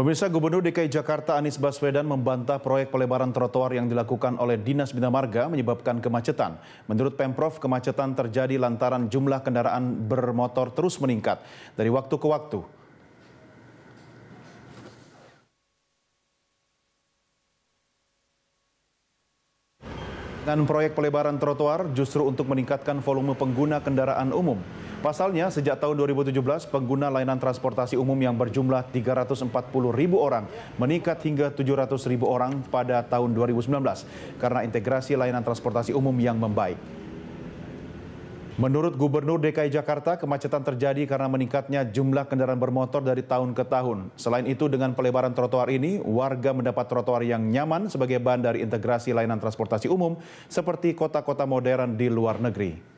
Pemirsa Gubernur DKI Jakarta Anies Baswedan membantah proyek pelebaran trotoar yang dilakukan oleh Dinas Bina Marga menyebabkan kemacetan. Menurut Pemprov, kemacetan terjadi lantaran jumlah kendaraan bermotor terus meningkat dari waktu ke waktu. Dengan proyek pelebaran trotoar justru untuk meningkatkan volume pengguna kendaraan umum. Pasalnya, sejak tahun 2017, pengguna layanan transportasi umum yang berjumlah 340 ribu orang meningkat hingga 700 ribu orang pada tahun 2019 karena integrasi layanan transportasi umum yang membaik. Menurut Gubernur DKI Jakarta, kemacetan terjadi karena meningkatnya jumlah kendaraan bermotor dari tahun ke tahun. Selain itu, dengan pelebaran trotoar ini, warga mendapat trotoar yang nyaman sebagai bahan dari integrasi layanan transportasi umum seperti kota-kota modern di luar negeri.